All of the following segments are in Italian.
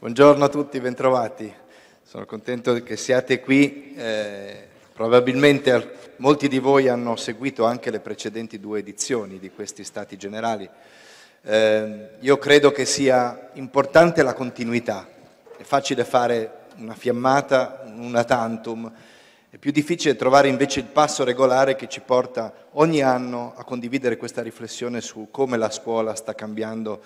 Buongiorno a tutti, bentrovati. Sono contento che siate qui. Eh, probabilmente molti di voi hanno seguito anche le precedenti due edizioni di questi Stati Generali. Eh, io credo che sia importante la continuità. È facile fare una fiammata, una tantum. È più difficile trovare invece il passo regolare che ci porta ogni anno a condividere questa riflessione su come la scuola sta cambiando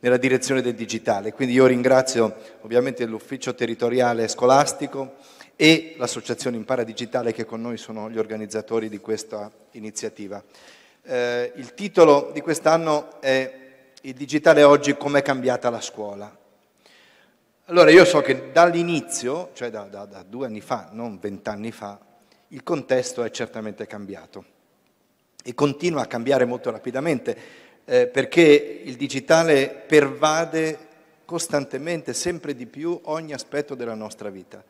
nella direzione del digitale. Quindi io ringrazio ovviamente l'ufficio territoriale scolastico e l'associazione Impara Digitale che con noi sono gli organizzatori di questa iniziativa. Eh, il titolo di quest'anno è Il digitale oggi com'è cambiata la scuola. Allora io so che dall'inizio, cioè da, da, da due anni fa, non vent'anni fa, il contesto è certamente cambiato e continua a cambiare molto rapidamente eh, perché il digitale pervade costantemente, sempre di più, ogni aspetto della nostra vita.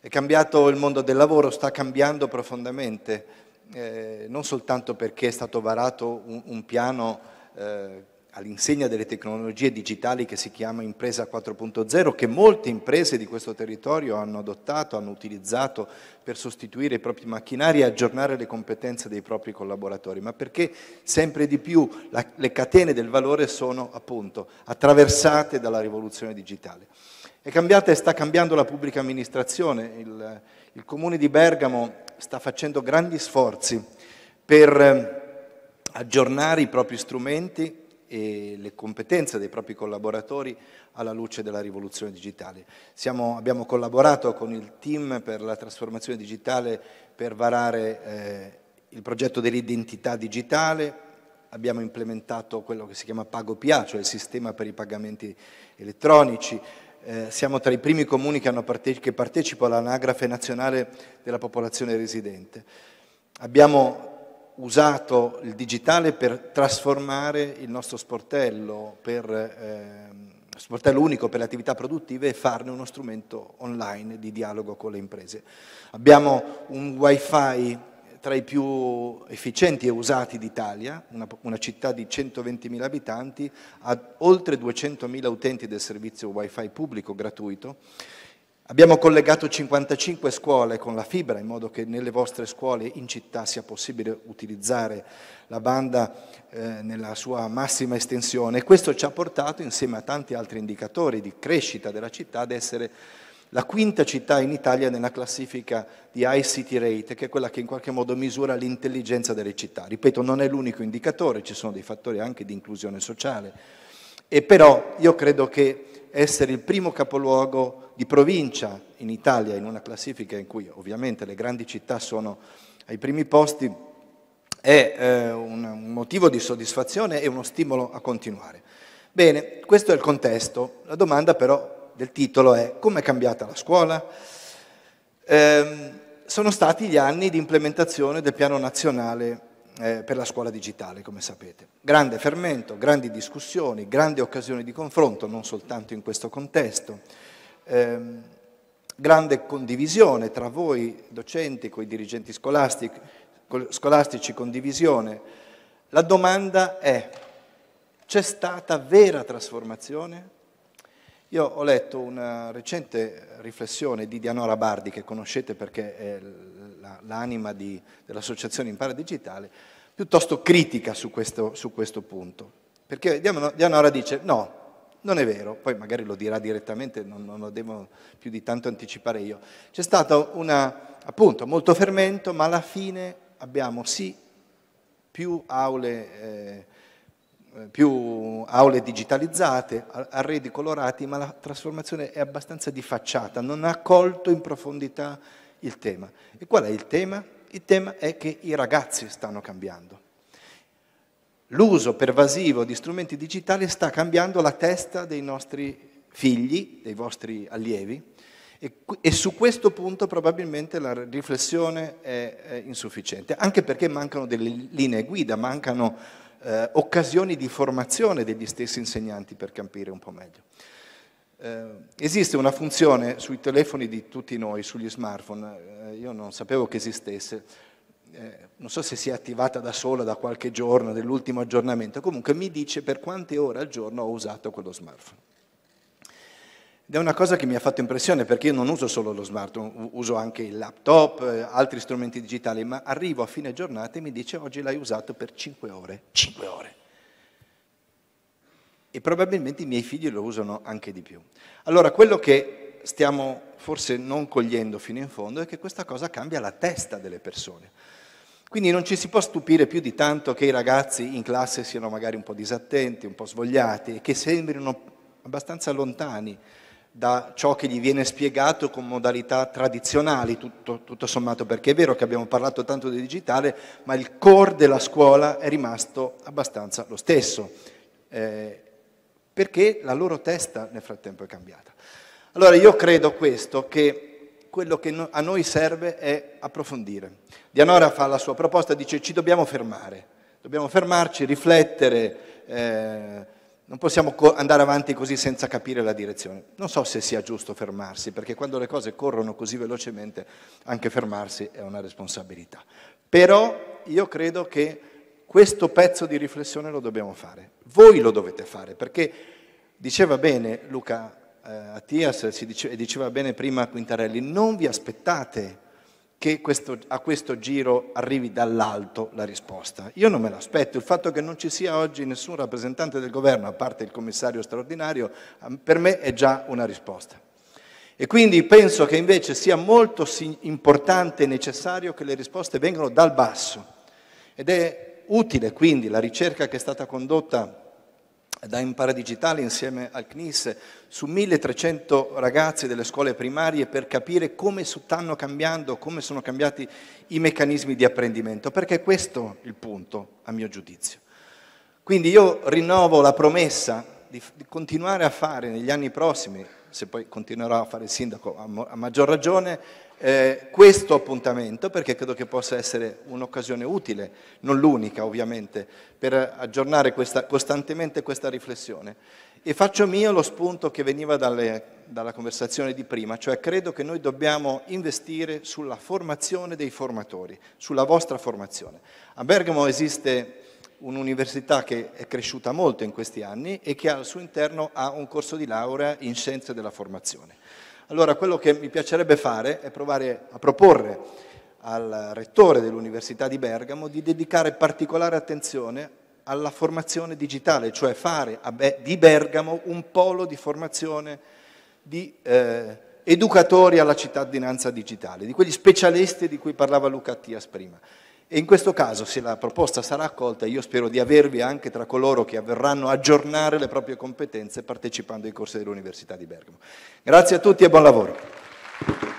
È cambiato il mondo del lavoro, sta cambiando profondamente, eh, non soltanto perché è stato varato un, un piano eh, all'insegna delle tecnologie digitali che si chiama Impresa 4.0, che molte imprese di questo territorio hanno adottato, hanno utilizzato per sostituire i propri macchinari e aggiornare le competenze dei propri collaboratori, ma perché sempre di più la, le catene del valore sono appunto attraversate dalla rivoluzione digitale. È cambiata e sta cambiando la pubblica amministrazione, il, il Comune di Bergamo sta facendo grandi sforzi per eh, aggiornare i propri strumenti e le competenze dei propri collaboratori alla luce della rivoluzione digitale. Siamo, abbiamo collaborato con il team per la trasformazione digitale per varare eh, il progetto dell'identità digitale, abbiamo implementato quello che si chiama PagoPA, cioè il sistema per i pagamenti elettronici, eh, siamo tra i primi comuni che, parte che partecipano all'anagrafe nazionale della popolazione residente. Abbiamo usato il digitale per trasformare il nostro sportello, per, eh, sportello unico per le attività produttive e farne uno strumento online di dialogo con le imprese. Abbiamo un wifi tra i più efficienti e usati d'Italia, una, una, città di 120.000 abitanti, ha oltre 200.000 utenti del servizio wifi pubblico gratuito Abbiamo collegato 55 scuole con la fibra in modo che nelle vostre scuole in città sia possibile utilizzare la banda eh, nella sua massima estensione e questo ci ha portato insieme a tanti altri indicatori di crescita della città ad essere la quinta città in Italia nella classifica di ICT Rate, che è quella che in qualche modo misura l'intelligenza delle città. Ripeto, non è l'unico indicatore, ci sono dei fattori anche di inclusione sociale. E però io credo che essere il primo capoluogo di provincia in Italia, in una classifica in cui ovviamente le grandi città sono ai primi posti, è eh, un motivo di soddisfazione e uno stimolo a continuare. Bene, questo è il contesto. La domanda però del titolo è come è cambiata la scuola? Eh, sono stati gli anni di implementazione del piano nazionale eh, per la scuola digitale, come sapete. Grande fermento, grandi discussioni, grande occasione di confronto, non soltanto in questo contesto, eh, grande condivisione tra voi docenti, con i dirigenti scolastici, scolastici condivisione. La domanda è, c'è stata vera trasformazione? Io ho letto una recente riflessione di Dianora Bardi, che conoscete perché è la, l'anima di, dell'associazione Impara Digitale, piuttosto critica su questo, su questo punto. Perché Diana ora dice no, non è vero, poi magari lo dirà direttamente, non, non, lo devo più di tanto anticipare io. C'è stato una, appunto, molto fermento, ma alla fine abbiamo sì più aule, eh, più aule digitalizzate, arredi colorati, ma la trasformazione è abbastanza di facciata, non ha colto in profondità il tema. E qual è il tema? Il tema è che i ragazzi stanno cambiando. L'uso pervasivo di strumenti digitali sta cambiando la testa dei nostri figli, dei vostri allievi, e, e su questo punto probabilmente la riflessione è, è insufficiente, anche perché mancano delle linee guida, mancano eh, occasioni di formazione degli stessi insegnanti per capire un po' meglio. Eh, esiste una funzione sui telefoni di tutti noi, sugli smartphone, eh, io non sapevo che esistesse, eh, non so se si è attivata da sola da qualche giorno, dell'ultimo aggiornamento, comunque mi dice per quante ore al giorno ho usato quello smartphone. Ed è una cosa che mi ha fatto impressione perché io non uso solo lo smartphone, uso anche il laptop, eh, altri strumenti digitali, ma arrivo a fine giornata e mi dice oggi l'hai usato per 5 ore. 5 ore e probabilmente i miei figli lo usano anche di più. Allora, quello che stiamo forse non cogliendo fino in fondo è che questa cosa cambia la testa delle persone. Quindi non ci si può stupire più di tanto che i ragazzi in classe siano magari un po' disattenti, un po' svogliati e che sembrino abbastanza lontani da ciò che gli viene spiegato con modalità tradizionali, tutto, tutto sommato, perché è vero che abbiamo parlato tanto di digitale, ma il core della scuola è rimasto abbastanza lo stesso. Eh, perché la loro testa nel frattempo è cambiata. Allora io credo questo, che quello che a noi serve è approfondire. Dianora fa la sua proposta, dice ci dobbiamo fermare, dobbiamo fermarci, riflettere, eh, non possiamo andare avanti così senza capire la direzione. Non so se sia giusto fermarsi, perché quando le cose corrono così velocemente, anche fermarsi è una responsabilità. Però io credo che questo pezzo di riflessione lo dobbiamo fare, voi lo dovete fare, perché diceva bene Luca eh, Attias, si dice, diceva bene prima Quintarelli, non vi aspettate che questo, a questo giro arrivi dall'alto la risposta. Io non me l'aspetto, il fatto che non ci sia oggi nessun rappresentante del governo, a parte il commissario straordinario, eh, per me è già una risposta. E quindi penso che invece sia molto importante e necessario che le risposte vengano dal basso. Ed è utile quindi la ricerca che è stata condotta da Impara Digitale insieme al CNIS su 1300 ragazzi delle scuole primarie per capire come stanno cambiando, come sono cambiati i meccanismi di apprendimento, perché questo è il punto a mio giudizio. Quindi io rinnovo la promessa di, di continuare a fare negli anni prossimi, se poi continuerò a fare il sindaco a, maggior ragione, eh, questo appuntamento perché credo che possa essere un'occasione utile, non l'unica ovviamente, per aggiornare questa, costantemente questa riflessione. E faccio mio lo spunto che veniva dalle, dalla conversazione di prima, cioè credo che noi dobbiamo investire sulla formazione dei formatori, sulla vostra formazione. A Bergamo esiste un'università che è cresciuta molto in questi anni e che al suo interno ha un corso di laurea in scienze della formazione. Allora quello che mi piacerebbe fare è provare a proporre al rettore dell'Università di Bergamo di dedicare particolare attenzione alla formazione digitale, cioè fare di Bergamo un polo di formazione di eh, educatori alla cittadinanza digitale, di quegli specialisti di cui parlava Luca Attias prima. E in questo caso, se la proposta sarà accolta, io spero di avervi anche tra coloro che avverranno a aggiornare le proprie competenze partecipando ai corsi dell'Università di Bergamo. Grazie a tutti e buon lavoro.